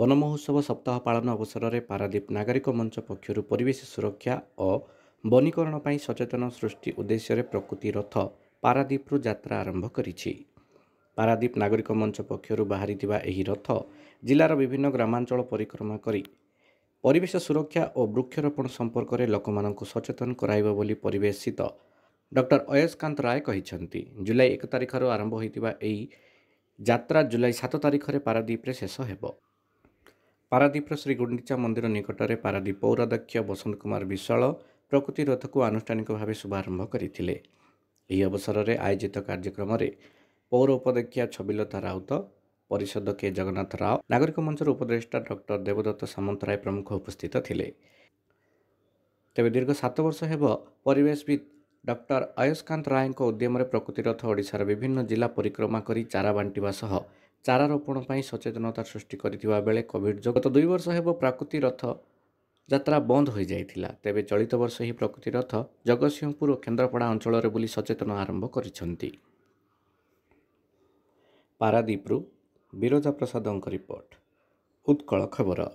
ବନ ମହୋତ୍ସବ ସପ୍ତାହ ପାଳନ ଅବସରରେ ପାରାଦୀପ ନାଗରିକ ମଞ୍ଚ ପକ୍ଷରୁ ପରିବେଶ ସୁରକ୍ଷା ଓ ବନୀକରଣ ପାଇଁ ସଚେତନ ସୃଷ୍ଟି ଉଦ୍ଦେଶ୍ୟରେ ପ୍ରକୃତି ରଥ ପାରାଦୀପରୁ ଯାତ୍ରା ଆରମ୍ଭ କରିଛି ପାରାଦୀପ ନାଗରିକ ମଞ୍ଚ ପକ୍ଷରୁ ବାହାରିଥିବା ଏହି ରଥ ଜିଲ୍ଲାର ବିଭିନ୍ନ ଗ୍ରାମାଞ୍ଚଳ ପରିକ୍ରମା କରି ପରିବେଶ ସୁରକ୍ଷା ଓ ବୃକ୍ଷରୋପଣ ସମ୍ପର୍କରେ ଲୋକମାନଙ୍କୁ ସଚେତନ କରାଇବ ବୋଲି ପରିବେଶିତ ଡକ୍ଟର ଅୟସ୍କାନ୍ତ ରାୟ କହିଛନ୍ତି ଜୁଲାଇ ଏକ ତାରିଖରୁ ଆରମ୍ଭ ହୋଇଥିବା ଏହି ଯାତ୍ରା ଜୁଲାଇ ସାତ ତାରିଖରେ ପାରାଦୀପରେ ଶେଷ ହେବ ପାରାଦୀପର ଶ୍ରୀଗୁଣ୍ଡିଚା ମନ୍ଦିର ନିକଟରେ ପାରାଦୀପ ପୌରାଧ୍ୟକ୍ଷ ବସନ୍ତ କୁମାର ବିଶ୍ୱାଳ ପ୍ରକୃତି ରଥକୁ ଆନୁଷ୍ଠାନିକ ଭାବେ ଶୁଭାରମ୍ଭ କରିଥିଲେ ଏହି ଅବସରରେ ଆୟୋଜିତ କାର୍ଯ୍ୟକ୍ରମରେ ପୌର ଉପାଧ୍ୟକ୍ଷା ଛବିଲତା ରାଉତ ପରିଷଦ କେ ଜଗନ୍ନାଥ ରାଓ ନାଗରିକ ମଞ୍ଚର ଉପଦେଷ୍ଟା ଡକ୍ଟର ଦେବଦତ୍ତ ସାମନ୍ତରାୟ ପ୍ରମୁଖ ଉପସ୍ଥିତ ଥିଲେ ତେବେ ଦୀର୍ଘ ସାତ ବର୍ଷ ହେବ ପରିବେଶବିତ୍ ଡକ୍ଟର ଅୟସ୍କାନ୍ତ ରାୟଙ୍କ ଉଦ୍ୟମରେ ପ୍ରକୃତି ରଥ ଓଡ଼ିଶାର ବିଭିନ୍ନ ଜିଲ୍ଲା ପରିକ୍ରମା କରି ଚାରା ବାଣ୍ଟିବା ସହ ଚାରା ରୋପଣ ପାଇଁ ସଚେତନତା ସୃଷ୍ଟି କରିଥିବା ବେଳେ କୋଭିଡ୍ ଯୋଗୁଁ ଗତ ଦୁଇ ବର୍ଷ ହେବ ପ୍ରାକୃତି ରଥ ଯାତ୍ରା ବନ୍ଦ ହୋଇଯାଇଥିଲା ତେବେ ଚଳିତ ବର୍ଷ ଏହି ପ୍ରକୃତି ରଥ ଜଗତସିଂହପୁର ଓ କେନ୍ଦ୍ରାପଡ଼ା ଅଞ୍ଚଳରେ ବୁଲି ସଚେତନ ଆରମ୍ଭ କରିଛନ୍ତି ପାରାଦୀପରୁ ବିରଜା ପ୍ରସାଦଙ୍କ ରିପୋର୍ଟ ଉତ୍କଳ ଖବର